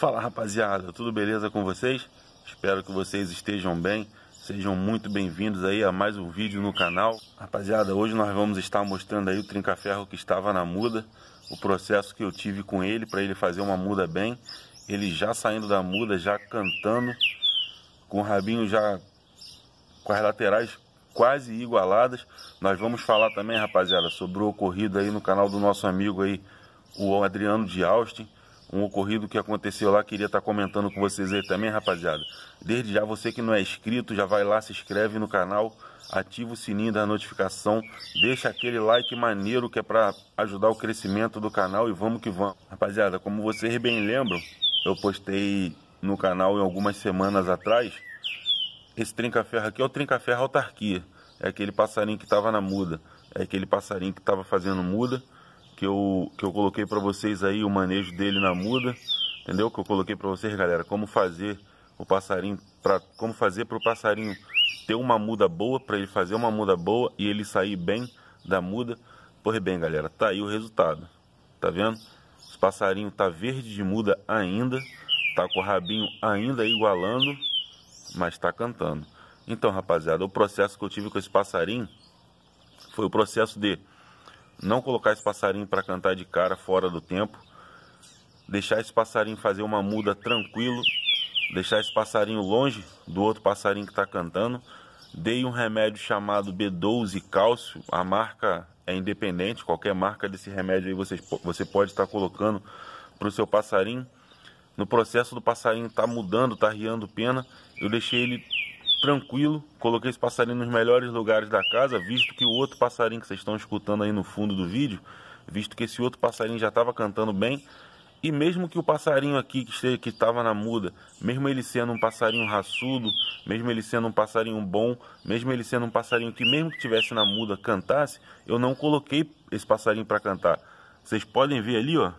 Fala rapaziada, tudo beleza com vocês? Espero que vocês estejam bem. Sejam muito bem-vindos aí a mais um vídeo no canal. Rapaziada, hoje nós vamos estar mostrando aí o trincaferro que estava na muda, o processo que eu tive com ele para ele fazer uma muda bem. Ele já saindo da muda, já cantando, com o rabinho já com as laterais quase igualadas. Nós vamos falar também, rapaziada, sobre o ocorrido aí no canal do nosso amigo aí, o Adriano de Austin um ocorrido que aconteceu lá, queria estar tá comentando com vocês aí também, rapaziada. Desde já, você que não é inscrito, já vai lá, se inscreve no canal, ativa o sininho da notificação, deixa aquele like maneiro que é para ajudar o crescimento do canal e vamos que vamos. Rapaziada, como vocês bem lembram, eu postei no canal em algumas semanas atrás, esse trinca-ferro aqui é o trinca-ferro autarquia, é aquele passarinho que estava na muda, é aquele passarinho que estava fazendo muda, que eu, que eu coloquei para vocês aí o manejo dele na muda, entendeu? Que eu coloquei para vocês, galera, como fazer o passarinho para como fazer para o passarinho ter uma muda boa, para ele fazer uma muda boa e ele sair bem da muda. Pois bem, galera, tá aí o resultado. Tá vendo? o passarinho tá verde de muda ainda, tá com o rabinho ainda igualando, mas tá cantando. Então, rapaziada, o processo que eu tive com esse passarinho foi o processo de não colocar esse passarinho para cantar de cara fora do tempo. Deixar esse passarinho fazer uma muda tranquilo. Deixar esse passarinho longe do outro passarinho que está cantando. Dei um remédio chamado B12 cálcio. A marca é independente, qualquer marca desse remédio aí você, você pode estar tá colocando para o seu passarinho. No processo do passarinho tá mudando, tá riando pena, eu deixei ele tranquilo, coloquei esse passarinho nos melhores lugares da casa, visto que o outro passarinho que vocês estão escutando aí no fundo do vídeo, visto que esse outro passarinho já estava cantando bem, e mesmo que o passarinho aqui que estava na muda, mesmo ele sendo um passarinho raçudo, mesmo ele sendo um passarinho bom, mesmo ele sendo um passarinho que mesmo que tivesse na muda cantasse, eu não coloquei esse passarinho para cantar. Vocês podem ver ali, ó.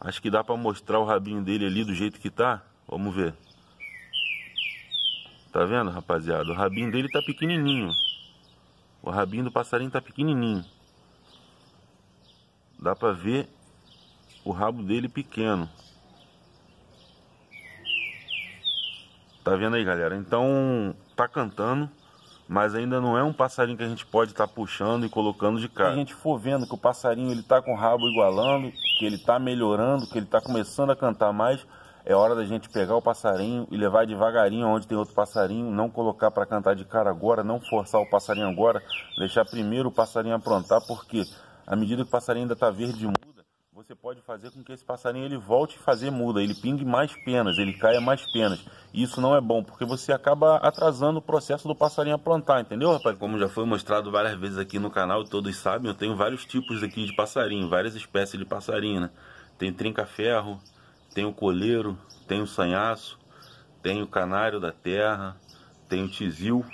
Acho que dá para mostrar o rabinho dele ali do jeito que tá. Vamos ver. Tá vendo, rapaziada? O rabinho dele tá pequenininho. O rabinho do passarinho tá pequenininho. Dá pra ver o rabo dele pequeno. Tá vendo aí, galera? Então, tá cantando, mas ainda não é um passarinho que a gente pode estar tá puxando e colocando de cara. Se a gente for vendo que o passarinho ele tá com o rabo igualando, que ele tá melhorando, que ele tá começando a cantar mais, é hora da gente pegar o passarinho e levar devagarinho onde tem outro passarinho, não colocar para cantar de cara agora, não forçar o passarinho agora, deixar primeiro o passarinho aprontar, porque à medida que o passarinho ainda está verde muda, você pode fazer com que esse passarinho ele volte a fazer muda, ele pingue mais penas, ele caia mais penas. E isso não é bom, porque você acaba atrasando o processo do passarinho aprontar, entendeu, rapaz? Como já foi mostrado várias vezes aqui no canal, todos sabem, eu tenho vários tipos aqui de passarinho, várias espécies de passarinho, né? Tem trinca-ferro, tem o coleiro, tem o sanhaço, tem o canário da terra, tem o tizil.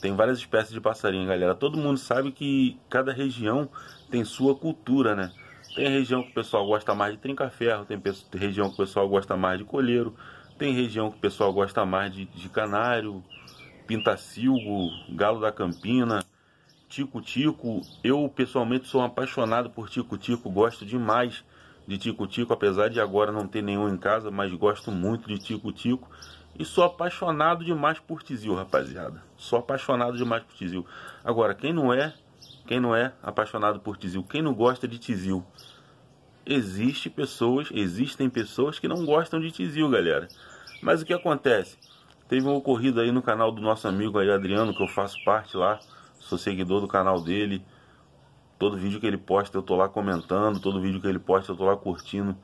Tem várias espécies de passarinho, galera. Todo mundo sabe que cada região tem sua cultura, né? Tem região que o pessoal gosta mais de trinca-ferro, tem região que o pessoal gosta mais de colheiro, tem região que o pessoal gosta mais de, de canário, pintacilgo, galo da campina, tico-tico. Eu, pessoalmente, sou um apaixonado por tico-tico, gosto demais de tico-tico, apesar de agora não ter nenhum em casa, mas gosto muito de tico-tico. E sou apaixonado demais por Tizil, rapaziada. Sou apaixonado demais por Tizil. Agora, quem não é, quem não é apaixonado por Tizil, quem não gosta de Tizil, existem pessoas, existem pessoas que não gostam de Tizil, galera. Mas o que acontece? Teve um ocorrido aí no canal do nosso amigo aí, Adriano, que eu faço parte lá, sou seguidor do canal dele. Todo vídeo que ele posta eu tô lá comentando, todo vídeo que ele posta eu tô lá curtindo.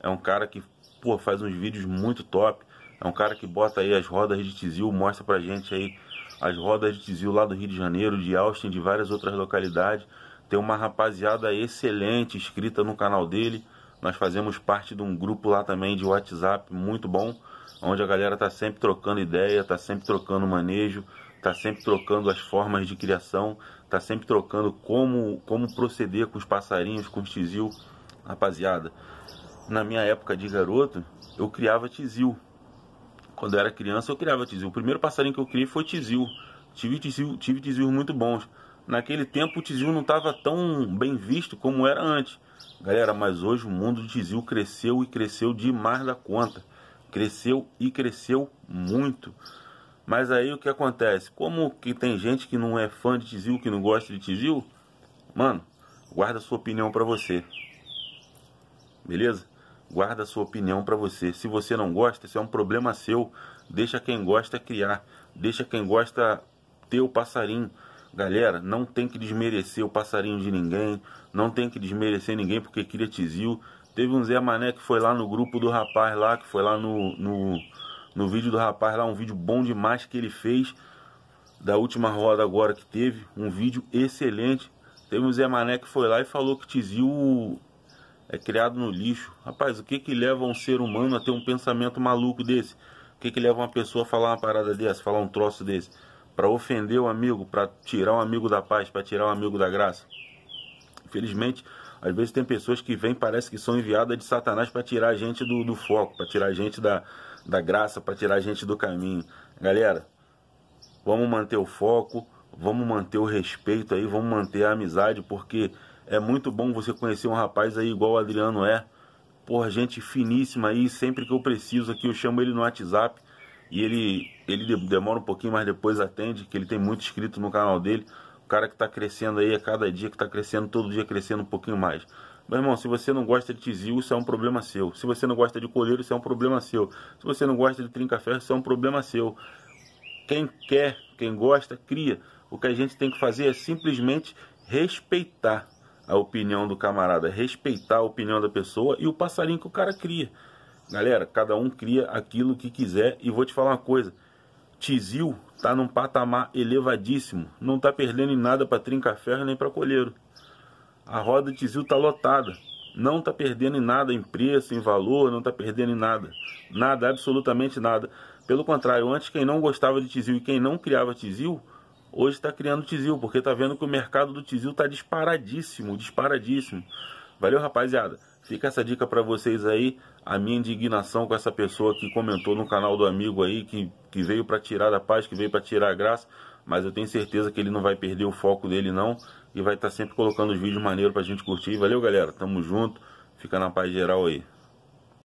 É um cara que, pô, faz uns vídeos muito top. É um cara que bota aí as rodas de Tizil, mostra pra gente aí as rodas de Tizil lá do Rio de Janeiro, de Austin, de várias outras localidades. Tem uma rapaziada excelente inscrita no canal dele. Nós fazemos parte de um grupo lá também de WhatsApp muito bom, onde a galera tá sempre trocando ideia, tá sempre trocando manejo, está sempre trocando as formas de criação, está sempre trocando como, como proceder com os passarinhos, com os tizil. Rapaziada, na minha época de garoto, eu criava tizil. Quando eu era criança, eu criava tizil. O primeiro passarinho que eu criei foi tizil. Tive tizil, tive tizil muito bons. Naquele tempo, o tizil não estava tão bem visto como era antes. Galera, mas hoje o mundo do tizil cresceu e cresceu demais da conta. Cresceu e cresceu muito. Mas aí o que acontece? Como que tem gente que não é fã de Tizil, que não gosta de Tizil, mano, guarda sua opinião para você. Beleza? Guarda sua opinião para você. Se você não gosta, isso é um problema seu. Deixa quem gosta criar. Deixa quem gosta ter o passarinho. Galera, não tem que desmerecer o passarinho de ninguém. Não tem que desmerecer ninguém porque queria Tizil. Teve um Zé Mané que foi lá no grupo do rapaz lá, que foi lá no, no no vídeo do rapaz lá, um vídeo bom demais que ele fez da última roda agora que teve, um vídeo excelente. Teve o Zé Mané que foi lá e falou que Tizil é criado no lixo. Rapaz, o que que leva um ser humano a ter um pensamento maluco desse? O que que leva uma pessoa a falar uma parada dessa, falar um troço desse? Para ofender o amigo, para tirar o amigo da paz, para tirar o amigo da graça. Infelizmente, às vezes tem pessoas que vêm, parece que são enviadas de Satanás para tirar a gente do, do foco, para tirar a gente da, da graça para tirar a gente do caminho. Galera, vamos manter o foco, vamos manter o respeito aí, vamos manter a amizade, porque é muito bom você conhecer um rapaz aí igual o Adriano é. Porra, gente finíssima aí, sempre que eu preciso aqui eu chamo ele no WhatsApp e ele ele demora um pouquinho, mas depois atende, que ele tem muito inscrito no canal dele. O cara que está crescendo aí a é cada dia, que está crescendo, todo dia crescendo um pouquinho mais. Meu irmão, se você não gosta de tizil, isso é um problema seu. Se você não gosta de coleiro, isso é um problema seu. Se você não gosta de trinca-ferro, isso é um problema seu. Quem quer, quem gosta, cria. O que a gente tem que fazer é simplesmente respeitar a opinião do camarada, respeitar a opinião da pessoa e o passarinho que o cara cria. Galera, cada um cria aquilo que quiser e vou te falar uma coisa. Tizil tá num patamar elevadíssimo, não tá perdendo em nada para trinca-ferro nem para colheiro a roda de Tizil está lotada. Não está perdendo em nada em preço, em valor, não está perdendo em nada. Nada, absolutamente nada. Pelo contrário, antes quem não gostava de Tizil e quem não criava Tizil, hoje está criando Tizil, porque está vendo que o mercado do Tizil está disparadíssimo, disparadíssimo. Valeu, rapaziada. Fica essa dica para vocês aí, a minha indignação com essa pessoa que comentou no canal do amigo aí, que, que veio para tirar da paz, que veio para tirar a graça, mas eu tenho certeza que ele não vai perder o foco dele não e vai estar tá sempre colocando os vídeos maneiros pra gente curtir. Valeu, galera. Tamo junto. Fica na paz geral aí.